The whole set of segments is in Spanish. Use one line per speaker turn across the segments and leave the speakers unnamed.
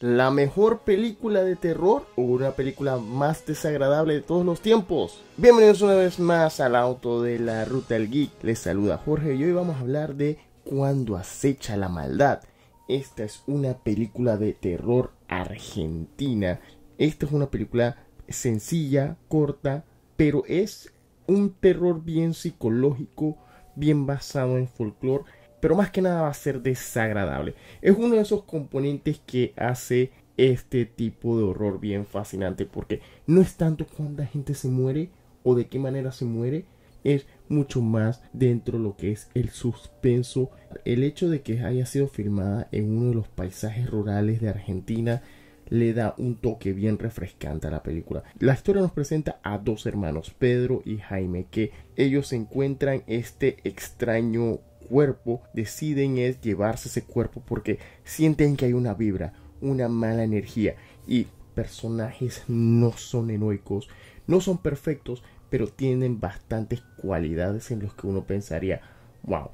la mejor película de terror o una película más desagradable de todos los tiempos. Bienvenidos una vez más al auto de la ruta del geek. Les saluda Jorge y hoy vamos a hablar de Cuando acecha la maldad. Esta es una película de terror argentina. Esta es una película sencilla, corta, pero es un terror bien psicológico, bien basado en folclore pero más que nada va a ser desagradable. Es uno de esos componentes que hace este tipo de horror bien fascinante porque no es tanto cuánta gente se muere o de qué manera se muere, es mucho más dentro de lo que es el suspenso. El hecho de que haya sido filmada en uno de los paisajes rurales de Argentina le da un toque bien refrescante a la película. La historia nos presenta a dos hermanos, Pedro y Jaime, que ellos encuentran este extraño cuerpo, deciden es llevarse ese cuerpo porque sienten que hay una vibra, una mala energía. Y personajes no son heroicos, no son perfectos, pero tienen bastantes cualidades en los que uno pensaría, wow,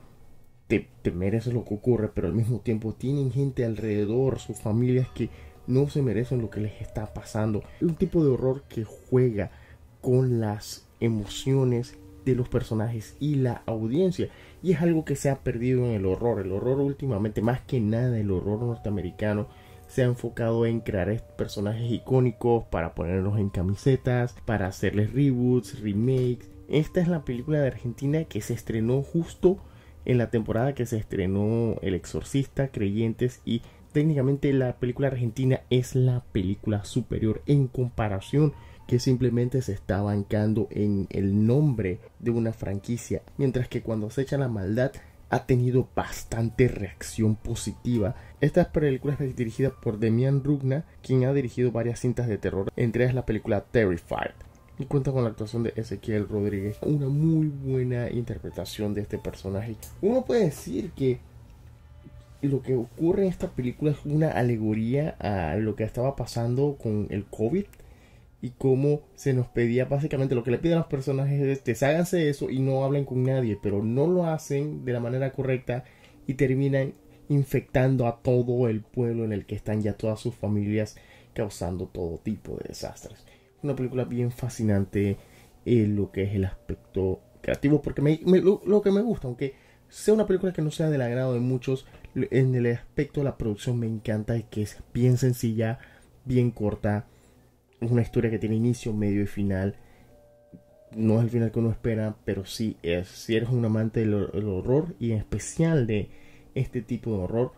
te, te mereces lo que ocurre, pero al mismo tiempo tienen gente alrededor, sus familias que no se merecen lo que les está pasando. Un tipo de horror que juega con las emociones de los personajes y la audiencia. Y es algo que se ha perdido en el horror. El horror últimamente, más que nada el horror norteamericano, se ha enfocado en crear personajes icónicos para ponerlos en camisetas, para hacerles reboots, remakes. Esta es la película de Argentina que se estrenó justo en la temporada que se estrenó El Exorcista, Creyentes y técnicamente la película argentina es la película superior en comparación que simplemente se está bancando en el nombre de una franquicia, mientras que cuando se echa la maldad ha tenido bastante reacción positiva. Esta película es dirigida por Demian Rugna, quien ha dirigido varias cintas de terror, entre ellas la película Terrified. Y cuenta con la actuación de Ezequiel Rodríguez, una muy buena interpretación de este personaje. Uno puede decir que lo que ocurre en esta película es una alegoría a lo que estaba pasando con el COVID y cómo se nos pedía básicamente lo que le piden a los personajes es desháganse de eso y no hablen con nadie, pero no lo hacen de la manera correcta y terminan infectando a todo el pueblo en el que están ya todas sus familias causando todo tipo de desastres. Una película bien fascinante en eh, lo que es el aspecto creativo porque me, lo que me gusta, aunque sea una película que no sea del agrado de muchos, en el aspecto de la producción me encanta y que es bien sencilla, bien corta, una historia que tiene inicio, medio y final. No es el final que uno espera, pero sí es. Si eres un amante del, horror y en especial de este tipo de horror,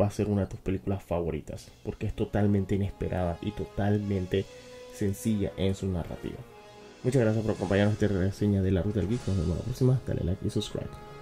va a ser una de tus películas favoritas, porque es totalmente inesperada y totalmente sencilla en su narrativa. Muchas gracias por acompañarnos en esta reseña de la Ruta del Geek. Nos vemos la próxima. Dale like y subscribe.